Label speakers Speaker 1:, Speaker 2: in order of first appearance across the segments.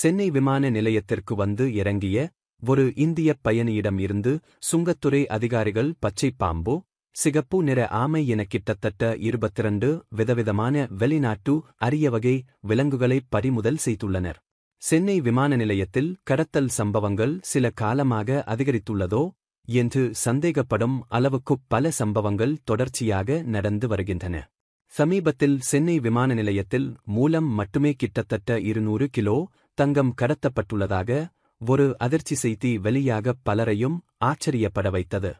Speaker 1: சென்னை விமான நிலையத்திற்கு வந்து இறங்கிய ஒரு இந்திய பயணியிடம் இருந்து சுங்கத்துறை அதிகாரிகள் பச்சை பாம்பு சிகப்பு நிற ஆமை என கிட்டத்தட்ட இருபத்திரண்டு விதவிதமான வெளிநாட்டு அரிய வகை விலங்குகளை பறிமுதல் செய்துள்ளனர் சென்னை விமான நிலையத்தில் கடத்தல் சம்பவங்கள் சில காலமாக அதிகரித்துள்ளதோ என்று சந்தேகப்படும் அளவுக்கு பல சம்பவங்கள் தொடர்ச்சியாக நடந்து வருகின்றன சமீபத்தில் சென்னை விமான நிலையத்தில் மூலம் மட்டுமே கிட்டத்தட்ட இருநூறு கிலோ தங்கம் கடத்தப்பட்டுள்ளதாக ஒரு அதிர்ச்சி செய்தி வெளியாக பலரையும் ஆச்சரியப்பட வைத்தது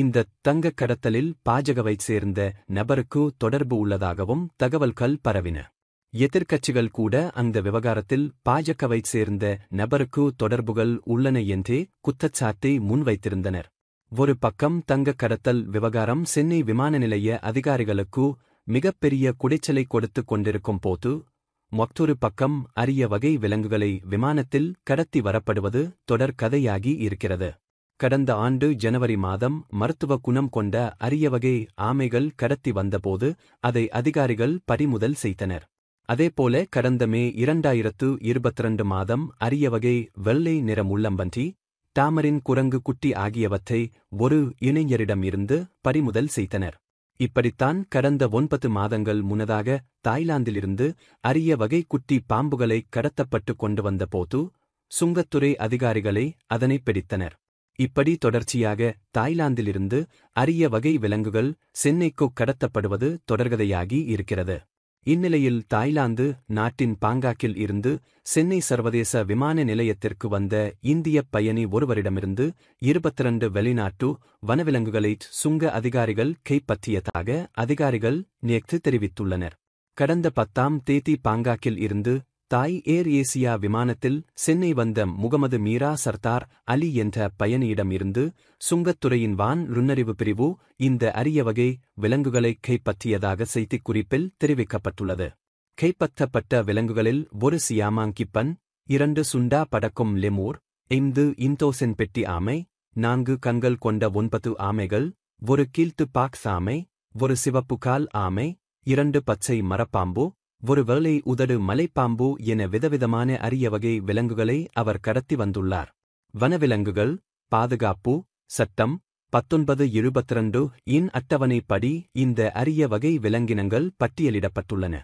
Speaker 1: இந்த தங்க கடத்தலில் பாஜகவைச் சேர்ந்த நபருக்கு தொடர்பு உள்ளதாகவும் தகவல்கள் பரவின எதிர்க்கட்சிகள் கூட அந்த விவகாரத்தில் பாஜகவைச் சேர்ந்த நபருக்கு தொடர்புகள் உள்ளன என்றே குத்தச்சாட்டை முன்வைத்திருந்தனர் ஒரு பக்கம் தங்க கடத்தல் விவகாரம் சென்னை விமான நிலைய அதிகாரிகளுக்கு மிகப்பெரிய குடைச்சலை கொடுத்துக் கொண்டிருக்கும் போது மற்றொரு பக்கம் அரிய வகை விலங்குகளை விமானத்தில் கடத்தி வரப்படுவது தொடர் கதையாகி இருக்கிறது கடந்த ஆண்டு ஜனவரி மாதம் மருத்துவ குணம் கொண்ட அரிய வகை ஆமைகள் கடத்தி வந்தபோது அதை அதிகாரிகள் பறிமுதல் செய்தனர் அதேபோல கடந்த மே இரண்டாயிரத்து ரெண்டு மாதம் அரிய வகை வெள்ளை நிறம் முள்ளம்பன்றி தாமரின் குரங்கு குட்டி ஆகியவற்றை ஒரு இளைஞரிடமிருந்து பறிமுதல் செய்தனர் இப்படித்தான் கடந்த ஒன்பது மாதங்கள் முன்னதாக தாய்லாந்திலிருந்து அரிய வகை குட்டி பாம்புகளை கடத்தப்பட்டு கொண்டு போது சுங்கத்துறை அதிகாரிகளை அதனை பிடித்தனர் இப்படி தொடர்ச்சியாக தாய்லாந்திலிருந்து அரிய வகை விலங்குகள் சென்னைக்கு கடத்தப்படுவது தொடர்கதையாகி இருக்கிறது இந்நிலையில் தாய்லாந்து நாட்டின் பாங்காக்கில் இருந்து சென்னை சர்வதேச விமான நிலையத்திற்கு வந்த இந்தியப் பயணி ஒருவரிடமிருந்து இருபத்திரண்டு வெளிநாட்டு வனவிலங்குகளை சுங்க அதிகாரிகள் கைப்பற்றியதாக அதிகாரிகள் நேற்று தெரிவித்துள்ளனர் கடந்த பத்தாம் தேதி பாங்காக்கில் இருந்து தாய் ஏர் ஏசியா விமானத்தில் சென்னை வந்த முகமது மீரா சர்தார் அலி என்ற பயணியிடமிருந்து சுங்கத்துறையின் வான் நுண்ணறிவு பிரிவு இந்த அரிய வகை விலங்குகளை கைப்பற்றியதாக குறிப்பில் தெரிவிக்கப்பட்டுள்ளது கைப்பற்றப்பட்ட விலங்குகளில் ஒரு சியாமாங்கிப்பன் இரண்டு சுண்டா படக்கும் லெமூர் ஐந்து இந்தோசென் பெட்டி ஆமை நான்கு கண்கள் கொண்ட ஒன்பது ஆமைகள் ஒரு கீழ்த்து பாக்ஸ் ஆமை ஒரு சிவப்பு கால் ஆமை இரண்டு பச்சை மரப்பாம்பு ஒருவேளை உதடு மலைப்பாம்பு என விதவிதமான அரிய வகை விலங்குகளை அவர் கடத்தி வந்துள்ளார் வனவிலங்குகள் பாதுகாப்பு சட்டம் பத்தொன்பது ரெண்டு இன் அட்டவணைப்படி இந்த அரிய வகை விலங்கினங்கள் பட்டியலிடப்பட்டுள்ளன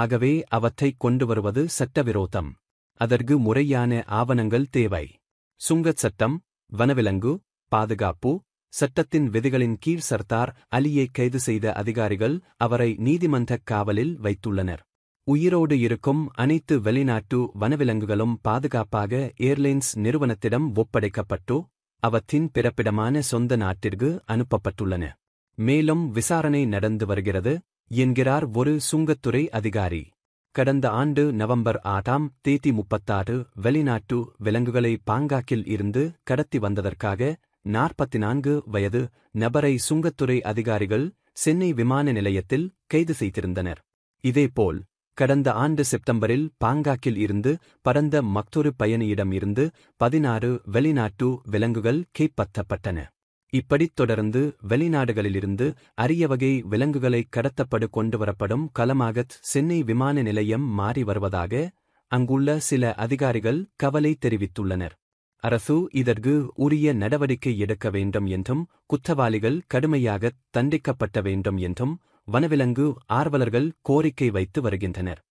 Speaker 1: ஆகவே அவற்றை கொண்டு வருவது சட்டவிரோதம் அதற்கு முறையான ஆவணங்கள் தேவை சுங்கச் சட்டம் வனவிலங்கு பாதுகாப்பு சட்டத்தின் விதிகளின் கீழ் சர்தார் அலியை கைது செய்த அதிகாரிகள் அவரை நீதிமன்றக் காவலில் வைத்துள்ளனர் உயிரோடு இருக்கும் அனைத்து வெளிநாட்டு வனவிலங்குகளும் பாதுகாப்பாக ஏர்லைன்ஸ் நிறுவனத்திடம் ஒப்படைக்கப்பட்டு அவற்றின் பிறப்பிடமான சொந்த நாட்டிற்கு அனுப்பப்பட்டுள்ளன மேலும் விசாரணை நடந்து வருகிறது என்கிறார் ஒரு சுங்கத்துறை அதிகாரி கடந்த ஆண்டு நவம்பர் ஆறாம் தேதி முப்பத்தாறு வெளிநாட்டு விலங்குகளை பாங்காக்கில் இருந்து கடத்தி வந்ததற்காக நாற்பத்தி நான்கு வயது நபரை சுங்கத்துறை அதிகாரிகள் சென்னை விமான நிலையத்தில் கைது செய்திருந்தனர் இதேபோல் கடந்த ஆண்டு செப்டம்பரில் பாங்காக்கில் இருந்து பரந்த மக்தொரு பயணியிடம் இருந்து பதினாறு வெளிநாட்டு விலங்குகள் கைப்பற்றப்பட்டன இப்படித் தொடர்ந்து வெளிநாடுகளிலிருந்து அரிய வகை விலங்குகளை கடத்தப்படு வரப்படும் கலமாகத் சென்னை விமான நிலையம் மாறி வருவதாக அங்குள்ள சில அதிகாரிகள் கவலை தெரிவித்துள்ளனர் அரசு இதற்கு உரிய நடவடிக்கை எடுக்க வேண்டும் என்றும் குற்றவாளிகள் கடுமையாக தண்டிக்கப்பட்ட வேண்டும் என்றும் வனவிலங்கு ஆர்வலர்கள் கோரிக்கை வைத்து வருகின்றனர்